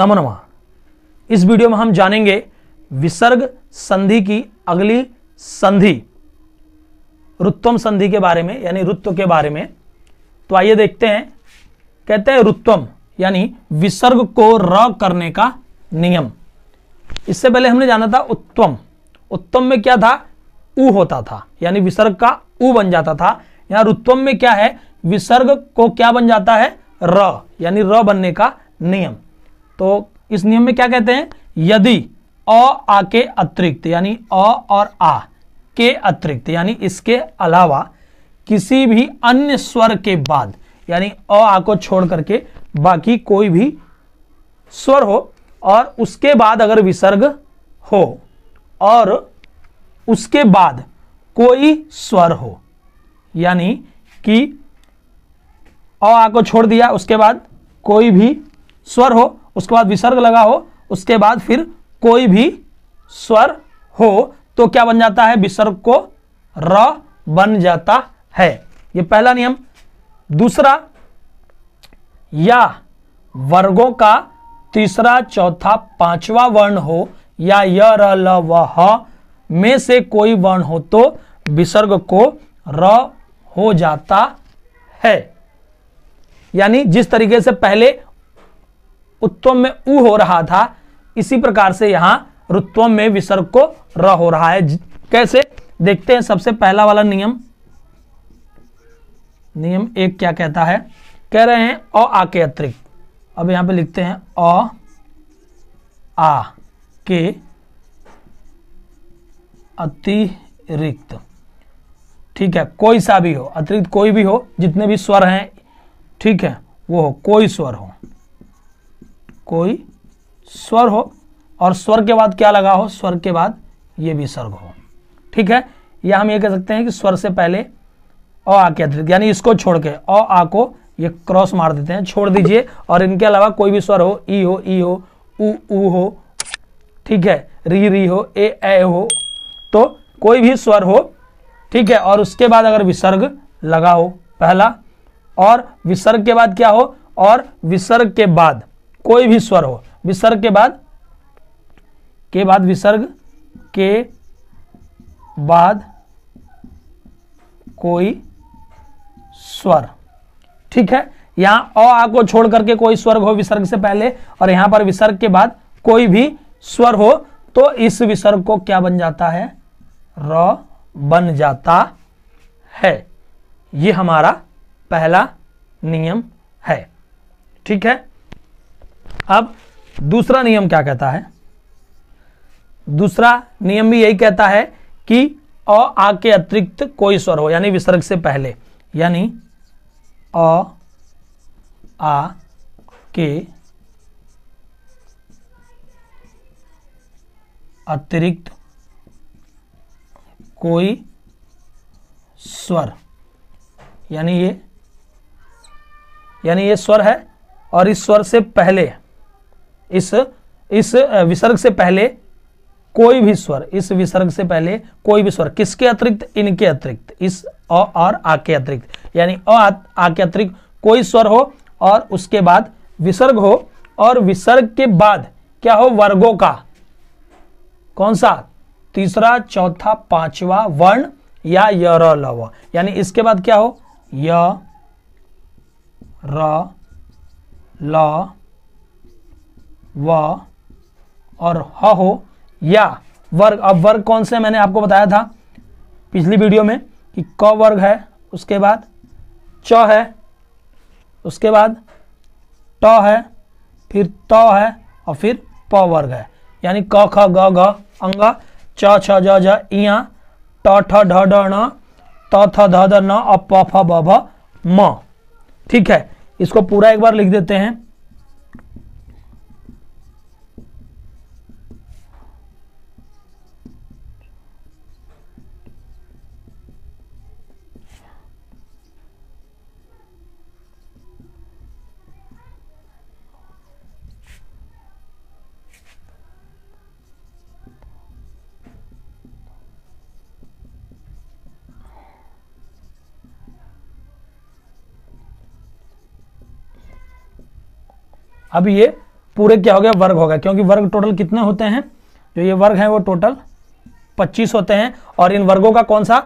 नमो नमः इस वीडियो में हम जानेंगे विसर्ग संधि की अगली संधि रुत्वम संधि के बारे में यानी रुत्व के बारे में तो आइए देखते हैं कहते हैं रुत्वम यानी विसर्ग को र करने का नियम इससे पहले हमने जाना था उत्तम उत्तम में क्या था उ होता था यानी विसर्ग का उ बन जाता था यहां रुत्वम में क्या है विसर्ग को क्या बन जाता है र यानी र बनने का नियम तो इस नियम में क्या कहते हैं यदि अ आ के अतिरिक्त यानी अ और आ के अतिरिक्त यानी इसके अलावा किसी भी अन्य स्वर के बाद यानी अ आ को छोड़ करके बाकी कोई भी स्वर हो और उसके बाद अगर विसर्ग हो और उसके बाद कोई स्वर हो यानी कि अ आ को छोड़ दिया उसके बाद कोई भी स्वर हो उसके बाद विसर्ग लगा हो उसके बाद फिर कोई भी स्वर हो तो क्या बन जाता है विसर्ग को र बन जाता है ये पहला नियम दूसरा या वर्गों का तीसरा चौथा पांचवा वर्ण हो या य र ल व में से कोई वर्ण हो तो विसर्ग को र हो जाता है यानी जिस तरीके से पहले उत्तम में उ हो रहा था इसी प्रकार से यहां रुत्वम में विसर्ग को र हो रहा है कैसे देखते हैं सबसे पहला वाला नियम नियम एक क्या कहता है कह रहे हैं अ आ के अतिरिक्त अब यहां पे लिखते हैं अ आ के अतिरिक्त ठीक है कोई सा भी हो अतिरिक्त कोई भी हो जितने भी स्वर हैं ठीक है वो हो कोई स्वर हो कोई स्वर हो और स्वर के बाद क्या लगा हो स्वर के बाद ये विसर्ग हो ठीक है या हम ये कह सकते हैं कि स्वर से पहले अ आ के अतिरिक्त यानी इसको छोड़ के अ आ को ये क्रॉस मार देते हैं छोड़ दीजिए और इनके अलावा कोई भी स्वर हो ई हो ई हो उ उ हो ठीक है री री हो ए ए हो तो कोई भी स्वर हो ठीक है और उसके बाद अगर विसर्ग लगा हो पहला और विसर्ग के बाद क्या हो और विसर्ग के बाद कोई भी स्वर हो विसर्ग के बाद के बाद विसर्ग के बाद कोई स्वर ठीक है यहां अ आ को छोड़ करके कोई स्वर्ग हो विसर्ग से पहले और यहां पर विसर्ग के बाद कोई भी स्वर हो तो इस विसर्ग को क्या बन जाता है र बन जाता है यह हमारा पहला नियम है ठीक है अब दूसरा नियम क्या कहता है दूसरा नियम भी यही कहता है कि अ आ के अतिरिक्त कोई स्वर हो यानी विसर्ग से पहले यानी अ आ के अतिरिक्त कोई स्वर यानी ये यानी ये स्वर है और इस स्वर से पहले इस इस विसर्ग से पहले कोई भी स्वर इस विसर्ग से पहले कोई भी स्वर किसके अतिरिक्त इनके अतिरिक्त इस अ और आ के अतिरिक्त यानी अ आ के अतिरिक्त कोई स्वर हो और उसके बाद विसर्ग हो और विसर्ग के बाद क्या हो वर्गों का कौन सा तीसरा चौथा पांचवा वर्ण या य लव यानी इसके बाद क्या हो य र ल व और ह हो या वर्ग अब वर्ग कौन से मैंने आपको बताया था पिछली वीडियो में कि क वर्ग है उसके बाद च है उसके बाद ट है फिर त है और फिर प वर्ग है यानी क ख ग घ अंग च छ ज ज इया ट ठ ढ ड ण त थ ध ध न अ प फ ब भ म ठीक है इसको पूरा एक बार लिख देते हैं अब ये पूरे क्या हो गया वर्ग हो गया क्योंकि वर्ग टोटल कितने होते हैं जो ये वर्ग हैं वो टोटल पच्चीस होते हैं और इन वर्गों का कौन सा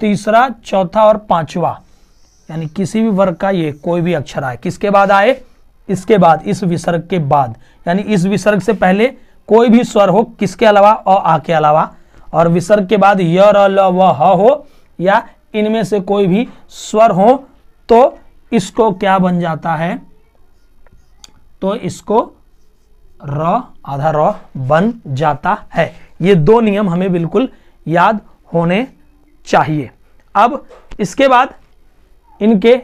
तीसरा चौथा और पांचवा यानी किसी भी वर्ग का ये कोई भी अक्षर आए किसके बाद आए इसके बाद इस विसर्ग के बाद यानी इस विसर्ग से पहले कोई भी स्वर हो किसके अलावा और आ के अलावा और विसर्ग के बाद य हो या इनमें से कोई भी स्वर हो तो इसको क्या बन जाता है तो इसको र आधा र बन जाता है ये दो नियम हमें बिल्कुल याद होने चाहिए अब इसके बाद इनके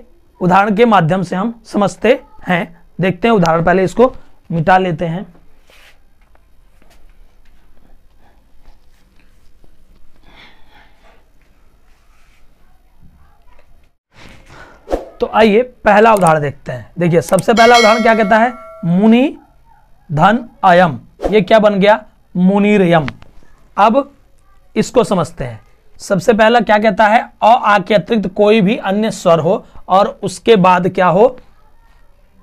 उदाहरण के माध्यम से हम समझते हैं देखते हैं उदाहरण पहले इसको मिटा लेते हैं तो आइए पहला उदाहरण देखते हैं देखिए सबसे पहला उदाहरण क्या कहता है मुनि धन अयम ये क्या बन गया मुनिरयम अब इसको समझते हैं सबसे पहला क्या कहता है अ आ के अतिरिक्त कोई भी अन्य स्वर हो और उसके बाद क्या हो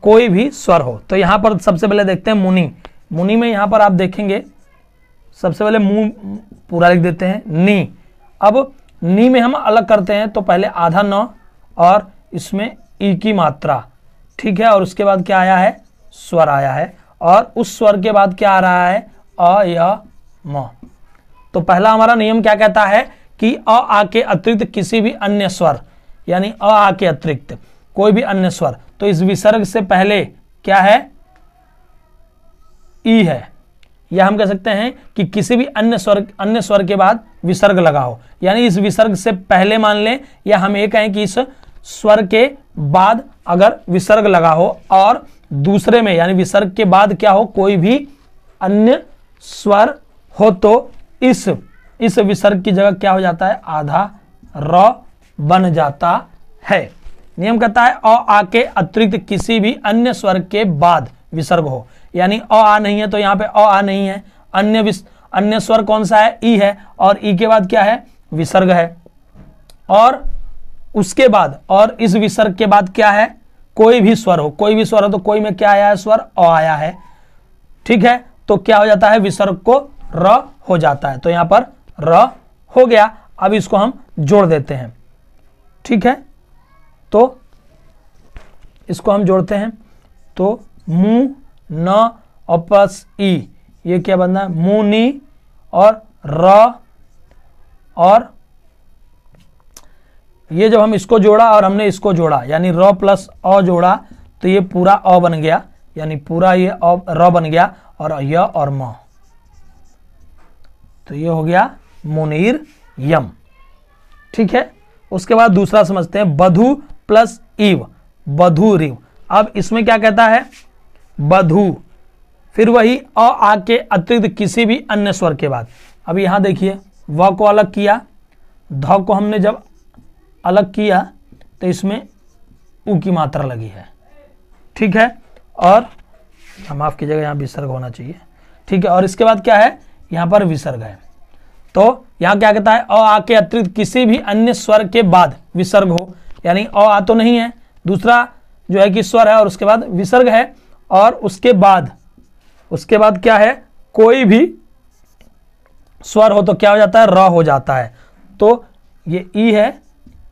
कोई भी स्वर हो तो यहां पर सबसे पहले देखते हैं मुनि मुनि में यहां पर आप देखेंगे सबसे पहले मुंह पूरा लिख देते हैं नी अब नी में हम अलग करते हैं तो पहले आधा न और इसमें ई की मात्रा ठीक है और उसके बाद क्या आया है स्वर आया है और उस स्वर के बाद क्या आ रहा है अ य म तो पहला हमारा नियम क्या कहता है कि अ आ के अतिरिक्त किसी भी अन्य स्वर यानी अ आ के अतिरिक्त कोई भी अन्य स्वर तो इस विसर्ग से पहले क्या है ई है या हम कह सकते हैं कि किसी भी अन्य स्वर अन्य स्वर के बाद विसर्ग लगाओ यानी इस विसर्ग से पहले मान लें या हम ये कहें कि इस स्वर के बाद अगर विसर्ग लगा हो और दूसरे में यानी विसर्ग के बाद क्या हो कोई भी अन्य स्वर हो तो इस इस विसर्ग की जगह क्या हो जाता है आधा र बन जाता है नियम कहता है अ आ के अतिरिक्त किसी भी अन्य स्वर के बाद विसर्ग हो यानी अ आ नहीं है तो यहां पे अ आ नहीं है अन्य अन्य स्वर कौन सा है ई है और ई के बाद क्या है विसर्ग है और उसके बाद और इस विसर्ग के बाद क्या है कोई भी स्वर हो कोई भी स्वर हो तो कोई में क्या आया है स्वर अ आया है ठीक है तो क्या हो जाता है विसर्ग को र हो जाता है तो यहां पर र हो गया अब इसको हम जोड़ देते हैं ठीक है तो इसको हम जोड़ते हैं तो मु न अपस ई ये क्या बनना है मुनी और र और ये जब हम इसको जोड़ा और हमने इसको जोड़ा यानी र प्लस अ जोड़ा तो ये पूरा अ बन गया यानी पूरा ये रॉ बन गया और य और म तो ये हो गया मुनीर यम ठीक है उसके बाद दूसरा समझते हैं बधु प्लस इव बधु रिव अब इसमें क्या कहता है बधु फिर वही अ आ के अतिरिक्त किसी भी अन्य स्वर के बाद अब यहां देखिए व को अलग किया ध को हमने जब अलग किया तो इसमें ऊ की मात्रा लगी है ठीक है और हाँ, माफ़ कीजिएगा यहाँ विसर्ग होना चाहिए ठीक है और इसके बाद क्या है यहाँ पर विसर्ग है तो यहाँ क्या कहता है अ आ के अतिरिक्त किसी भी अन्य स्वर के बाद विसर्ग हो यानी अ आ तो नहीं है दूसरा जो है कि स्वर है और उसके बाद विसर्ग है और उसके बाद उसके बाद क्या है कोई भी स्वर हो तो क्या हो जाता है र हो जाता है तो ये ई है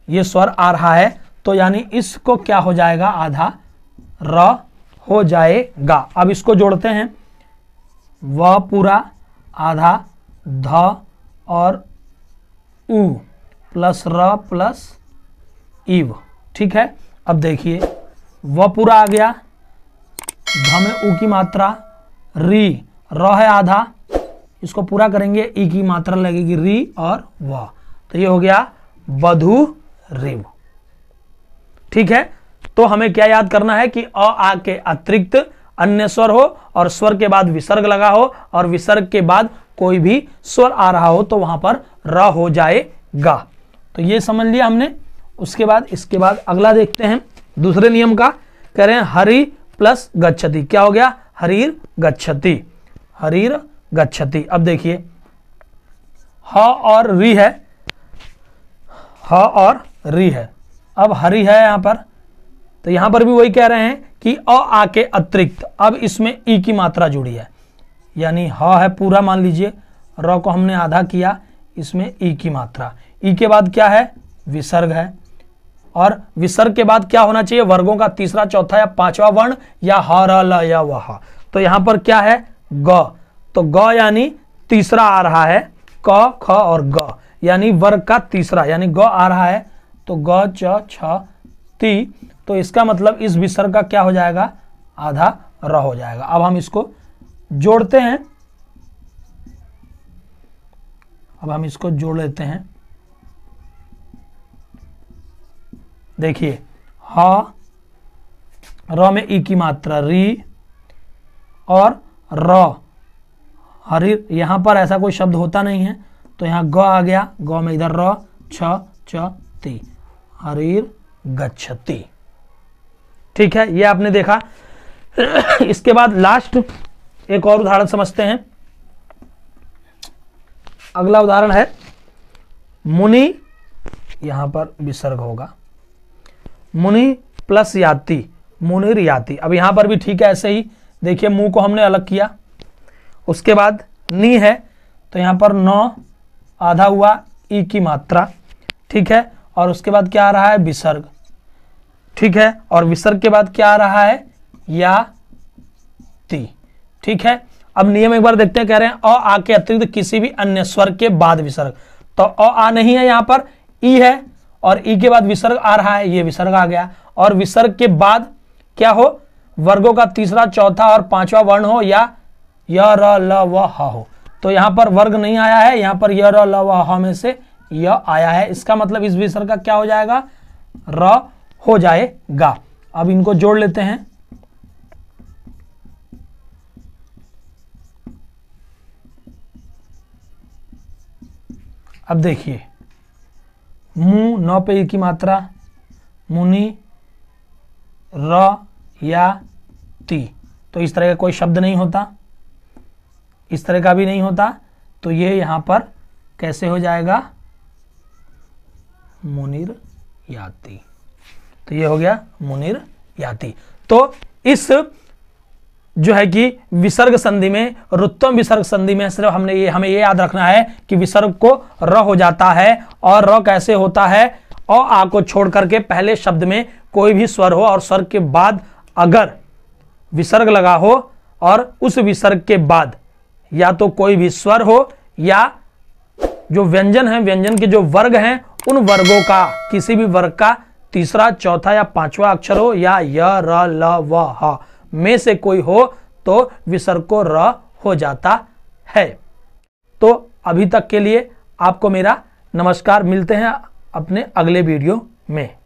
ये स्वर आ रहा है तो यानी इसको क्या हो जाएगा आधा र हो जाएगा अब इसको जोड़ते हैं व पूरा आधा ध और उ प्लस र प्लस इव ठीक है अब देखिए व पूरा आ गया ध में उ की मात्रा री र है आधा इसको पूरा करेंगे ई की मात्रा लगेगी री और व तो ये हो गया वधु रेव ठीक है तो हमें क्या याद करना है कि अ आ के अतिरिक्त अन्य स्वर हो और स्वर के बाद विसर्ग लगा हो और विसर्ग के बाद कोई भी स्वर आ रहा हो तो वहां पर र हो जाएगा तो ये समझ लिया हमने उसके बाद इसके बाद अगला देखते हैं दूसरे नियम का कह रहे हैं हरि प्लस गच्छति क्या हो गया हरीर गच्छति हरीर गच्छति अब देखिए ह और री है ह और री है अब हरी है यहां पर तो यहां पर भी वही कह रहे हैं कि अ आ के अतिरिक्त अब इसमें ई की मात्रा जुड़ी है यानी ह है पूरा मान लीजिए र को हमने आधा किया इसमें ई की मात्रा ई के बाद क्या है विसर्ग है और विसर्ग के बाद क्या होना चाहिए वर्गों का तीसरा चौथा या पांचवा वर्ण या ह र ल या वह तो यहां पर क्या है ग तो ग यानी तीसरा आ रहा है क ख और ग यानी वर्ग का तीसरा यानी ग आ रहा है तो ग च छ ती तो इसका मतलब इस विसर्ग का क्या हो जाएगा आधा र हो जाएगा अब हम इसको जोड़ते हैं अब हम इसको जोड़ लेते हैं देखिए ह र में ई की मात्रा री और र हरी यहां पर ऐसा कोई शब्द होता नहीं है तो यहां ग आ गया ग में इधर र छ ती हरीर गच्छति ठीक है ये आपने देखा इसके बाद लास्ट एक और उदाहरण समझते हैं अगला उदाहरण है मुनि यहां पर विसर्ग होगा मुनि प्लस याति मुनिर याति अब यहां पर भी ठीक है ऐसे ही देखिए मुंह को हमने अलग किया उसके बाद नी है तो यहां पर नौ आधा हुआ ई की मात्रा ठीक है और उसके बाद क्या आ रहा है विसर्ग ठीक है और विसर्ग के बाद क्या आ रहा है या ती ठीक है अब नियम एक बार देखते हैं कह रहे हैं अ आ के अतिरिक्त किसी भी अन्य स्वर के बाद विसर्ग तो अ आ नहीं है यहां पर ई है और ई के बाद विसर्ग आ रहा है ये विसर्ग आ गया और विसर्ग के बाद क्या हो वर्गों का तीसरा चौथा और पांचवा वर्ण हो या य र ल व ह हो तो यहां पर वर्ग नहीं आया है यहां पर य र ल व ह में से यह आया है इसका मतलब इस विसर्ग का क्या हो जाएगा र हो जाएगा अब इनको जोड़ लेते हैं अब देखिए मुंह नौ पे की मात्रा मुनि र या ती तो इस तरह का कोई शब्द नहीं होता इस तरह का भी नहीं होता तो ये यहां पर कैसे हो जाएगा मुनिर याति तो ये हो गया मुनिर याति तो इस जो है कि विसर्ग संधि में रुत्तम विसर्ग संधि में सिर्फ हमने ये हमें ये याद रखना है कि विसर्ग को र हो जाता है और र कैसे होता है और आ को छोड़ करके पहले शब्द में कोई भी स्वर हो और स्वर के बाद अगर विसर्ग लगा हो और उस विसर्ग के बाद या तो कोई भी स्वर हो या जो व्यंजन है व्यंजन के जो वर्ग हैं उन वर्गों का किसी भी वर्ग का तीसरा चौथा या पांचवा अक्षर हो या य र ल व ह में से कोई हो तो विसर्ग को र हो जाता है तो अभी तक के लिए आपको मेरा नमस्कार मिलते हैं अपने अगले वीडियो में